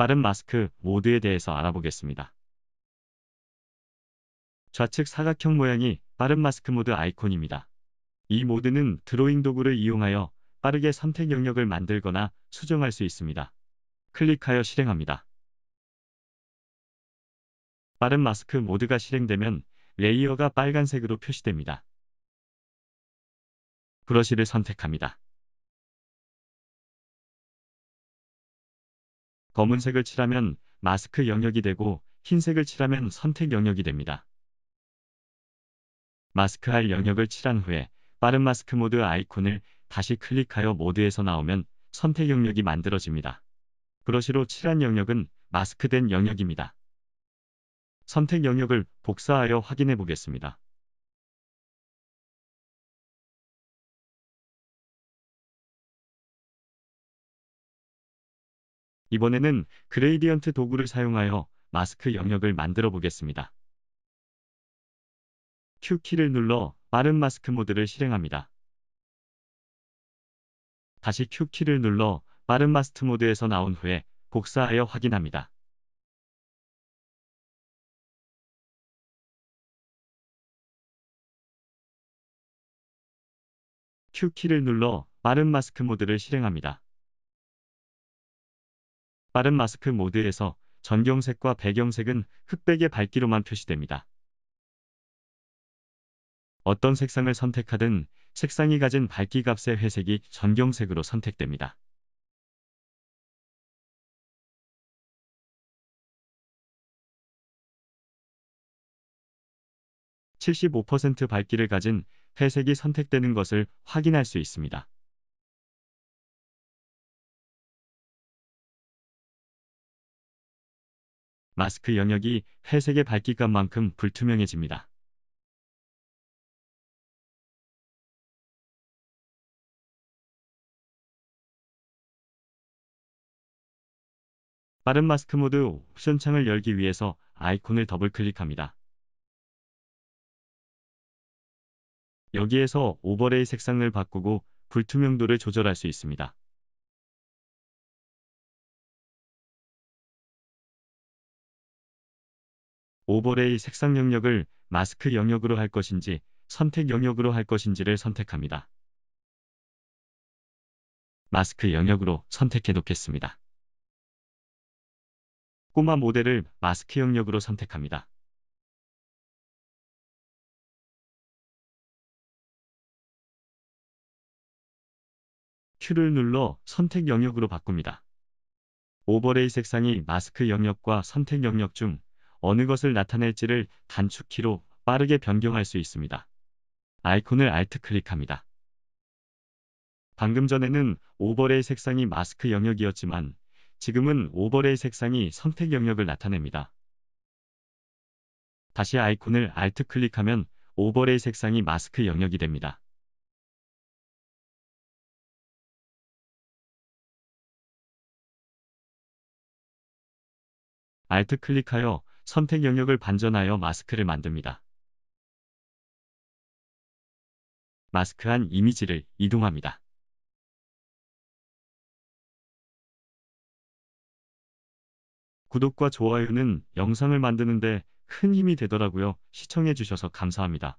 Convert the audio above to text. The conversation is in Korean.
빠른 마스크 모드에 대해서 알아보겠습니다. 좌측 사각형 모양이 빠른 마스크 모드 아이콘입니다. 이 모드는 드로잉 도구를 이용하여 빠르게 선택 영역을 만들거나 수정할 수 있습니다. 클릭하여 실행합니다. 빠른 마스크 모드가 실행되면 레이어가 빨간색으로 표시됩니다. 브러쉬를 선택합니다. 검은색을 칠하면 마스크 영역이 되고 흰색을 칠하면 선택 영역이 됩니다. 마스크 할 영역을 칠한 후에 빠른 마스크 모드 아이콘을 다시 클릭하여 모드에서 나오면 선택 영역이 만들어집니다. 브러쉬로 칠한 영역은 마스크된 영역입니다. 선택 영역을 복사하여 확인해 보겠습니다. 이번에는 그레이디언트 도구를 사용하여 마스크 영역을 만들어 보겠습니다. Q키를 눌러 빠른 마스크 모드를 실행합니다. 다시 Q키를 눌러 빠른 마스크 모드에서 나온 후에 복사하여 확인합니다. 큐키를 눌러 빠른 마스크 모드를 실행합니다. 빠른 마스크 모드에서 전경색과 배경색은 흑백의 밝기로만 표시됩니다. 어떤 색상을 선택하든 색상이 가진 밝기 값의 회색이 전경색으로 선택됩니다. 7 5 밝기를 가진 회색이 선택되는 것을 확인할 수 있습니다. 마스크 영역이 회색의 밝기값만큼 불투명해집니다. 빠른 마스크 모드 옵션 창을 열기 위해서 아이콘을 더블 클릭합니다. 여기에서 오버레이 색상을 바꾸고 불투명도를 조절할 수 있습니다. 오버레이 색상 영역을 마스크 영역으로 할 것인지 선택 영역으로 할 것인지를 선택합니다. 마스크 영역으로 선택해 놓겠습니다. 꼬마 모델을 마스크 영역으로 선택합니다. 큐를 눌러 선택 영역으로 바꿉니다. 오버레이 색상이 마스크 영역과 선택 영역 중 어느 것을 나타낼지를 단축키로 빠르게 변경할 수 있습니다. 아이콘을 Alt 클릭합니다 방금 전에는 오버레이 색상이 마스크 영역이었지만 지금은 오버레이 색상이 선택 영역을 나타냅니다. 다시 아이콘을 Alt 클릭하면 오버레이 색상이 마스크 영역이 됩니다. 알트클릭하여 선택 영역을 반전하여 마스크를 만듭니다. 마스크한 이미지를 이동합니다. 구독과 좋아요는 영상을 만드는데 큰 힘이 되더라고요. 시청해주셔서 감사합니다.